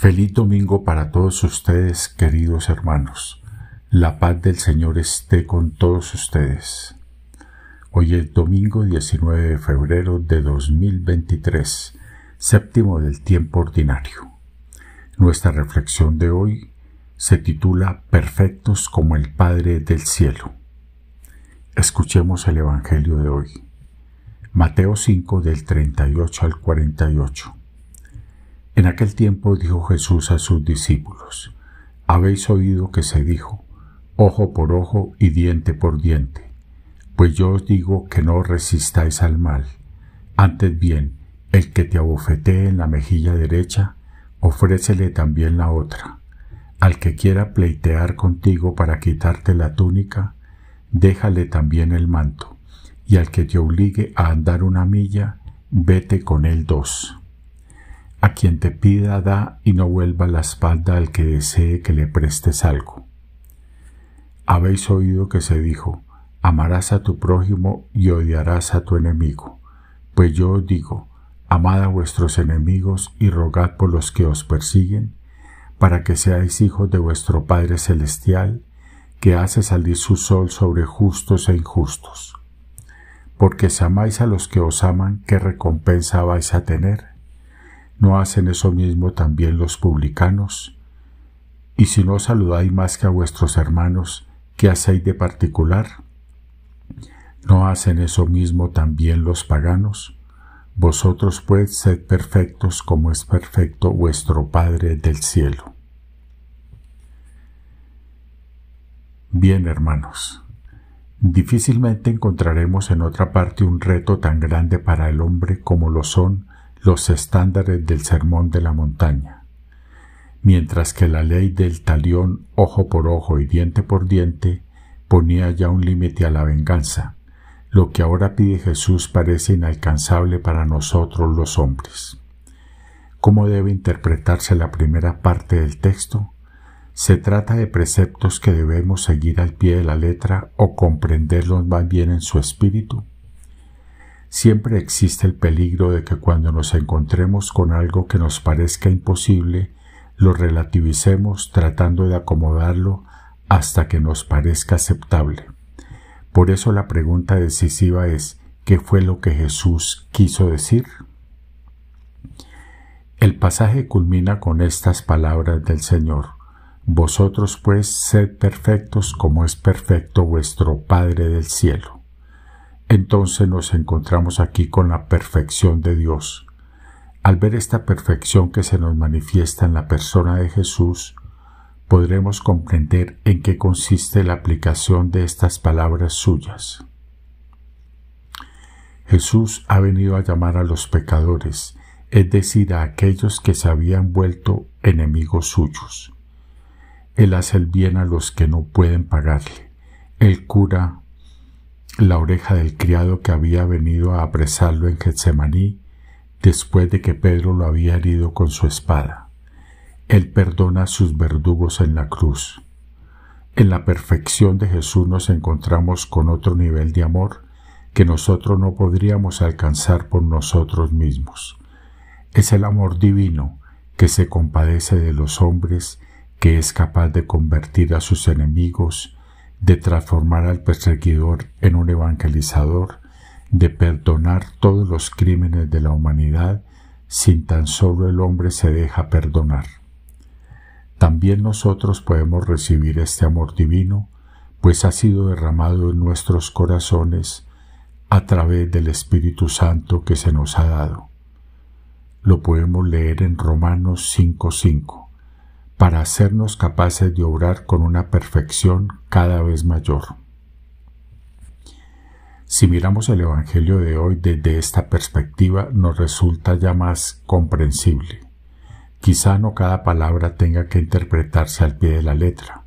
Feliz domingo para todos ustedes, queridos hermanos. La paz del Señor esté con todos ustedes. Hoy es domingo 19 de febrero de 2023, séptimo del tiempo ordinario. Nuestra reflexión de hoy se titula Perfectos como el Padre del Cielo. Escuchemos el Evangelio de hoy. Mateo 5 del 38 al 48. En aquel tiempo dijo Jesús a sus discípulos, Habéis oído que se dijo, ojo por ojo y diente por diente, pues yo os digo que no resistáis al mal, antes bien, el que te abofetee en la mejilla derecha, ofrécele también la otra. Al que quiera pleitear contigo para quitarte la túnica, déjale también el manto, y al que te obligue a andar una milla, vete con él dos. A quien te pida da y no vuelva la espalda al que desee que le prestes algo. Habéis oído que se dijo, amarás a tu prójimo y odiarás a tu enemigo. Pues yo os digo, amad a vuestros enemigos y rogad por los que os persiguen, para que seáis hijos de vuestro Padre Celestial, que hace salir su sol sobre justos e injustos. Porque si amáis a los que os aman, ¿qué recompensa vais a tener? ¿No hacen eso mismo también los publicanos? Y si no saludáis más que a vuestros hermanos, ¿qué hacéis de particular? ¿No hacen eso mismo también los paganos? Vosotros pues sed perfectos como es perfecto vuestro Padre del cielo. Bien, hermanos, difícilmente encontraremos en otra parte un reto tan grande para el hombre como lo son los estándares del Sermón de la Montaña, mientras que la ley del talión ojo por ojo y diente por diente ponía ya un límite a la venganza. Lo que ahora pide Jesús parece inalcanzable para nosotros los hombres. ¿Cómo debe interpretarse la primera parte del texto? Se trata de preceptos que debemos seguir al pie de la letra o comprenderlos más bien en su espíritu. Siempre existe el peligro de que cuando nos encontremos con algo que nos parezca imposible, lo relativicemos tratando de acomodarlo hasta que nos parezca aceptable. Por eso la pregunta decisiva es, ¿qué fue lo que Jesús quiso decir? El pasaje culmina con estas palabras del Señor. Vosotros pues sed perfectos como es perfecto vuestro Padre del cielo entonces nos encontramos aquí con la perfección de Dios. Al ver esta perfección que se nos manifiesta en la persona de Jesús, podremos comprender en qué consiste la aplicación de estas palabras suyas. Jesús ha venido a llamar a los pecadores, es decir, a aquellos que se habían vuelto enemigos suyos. Él hace el bien a los que no pueden pagarle. Él cura la oreja del criado que había venido a apresarlo en Getsemaní después de que Pedro lo había herido con su espada. Él perdona a sus verdugos en la cruz. En la perfección de Jesús nos encontramos con otro nivel de amor que nosotros no podríamos alcanzar por nosotros mismos. Es el amor divino que se compadece de los hombres, que es capaz de convertir a sus enemigos de transformar al perseguidor en un evangelizador, de perdonar todos los crímenes de la humanidad sin tan solo el hombre se deja perdonar. También nosotros podemos recibir este amor divino, pues ha sido derramado en nuestros corazones a través del Espíritu Santo que se nos ha dado. Lo podemos leer en Romanos 5.5 para hacernos capaces de obrar con una perfección cada vez mayor. Si miramos el Evangelio de hoy desde esta perspectiva, nos resulta ya más comprensible. Quizá no cada palabra tenga que interpretarse al pie de la letra.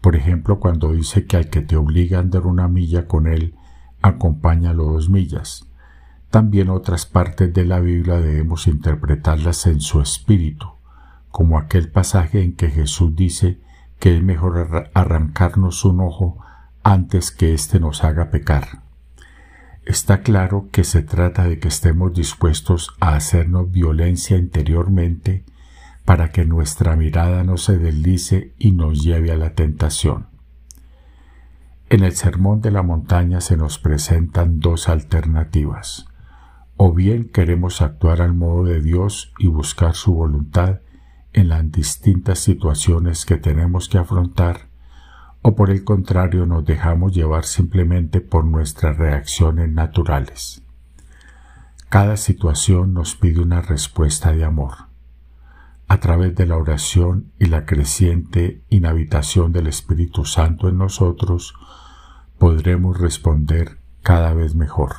Por ejemplo, cuando dice que al que te obliga a andar una milla con él, acompáñalo dos millas. También otras partes de la Biblia debemos interpretarlas en su espíritu, como aquel pasaje en que Jesús dice que es mejor arrancarnos un ojo antes que éste nos haga pecar. Está claro que se trata de que estemos dispuestos a hacernos violencia interiormente para que nuestra mirada no se deslice y nos lleve a la tentación. En el Sermón de la Montaña se nos presentan dos alternativas. O bien queremos actuar al modo de Dios y buscar su voluntad en las distintas situaciones que tenemos que afrontar o por el contrario nos dejamos llevar simplemente por nuestras reacciones naturales. Cada situación nos pide una respuesta de amor. A través de la oración y la creciente inhabitación del Espíritu Santo en nosotros, podremos responder cada vez mejor.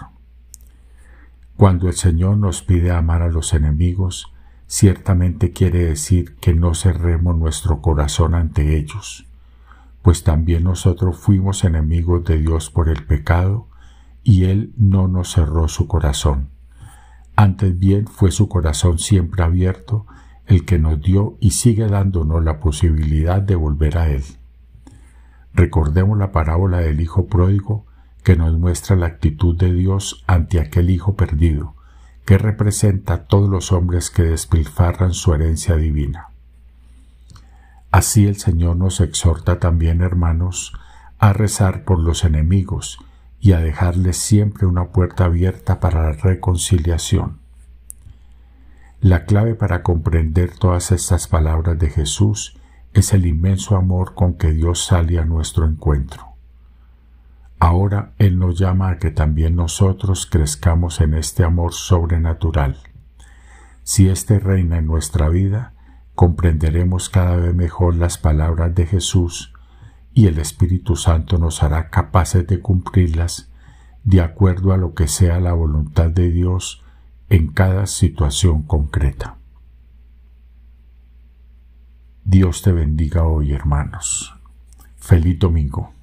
Cuando el Señor nos pide amar a los enemigos, ciertamente quiere decir que no cerremos nuestro corazón ante ellos, pues también nosotros fuimos enemigos de Dios por el pecado, y Él no nos cerró su corazón. Antes bien fue su corazón siempre abierto el que nos dio y sigue dándonos la posibilidad de volver a Él. Recordemos la parábola del Hijo pródigo que nos muestra la actitud de Dios ante aquel Hijo perdido que representa a todos los hombres que despilfarran su herencia divina. Así el Señor nos exhorta también, hermanos, a rezar por los enemigos y a dejarles siempre una puerta abierta para la reconciliación. La clave para comprender todas estas palabras de Jesús es el inmenso amor con que Dios sale a nuestro encuentro. Ahora Él nos llama a que también nosotros crezcamos en este amor sobrenatural. Si éste reina en nuestra vida, comprenderemos cada vez mejor las palabras de Jesús y el Espíritu Santo nos hará capaces de cumplirlas de acuerdo a lo que sea la voluntad de Dios en cada situación concreta. Dios te bendiga hoy, hermanos. Feliz domingo.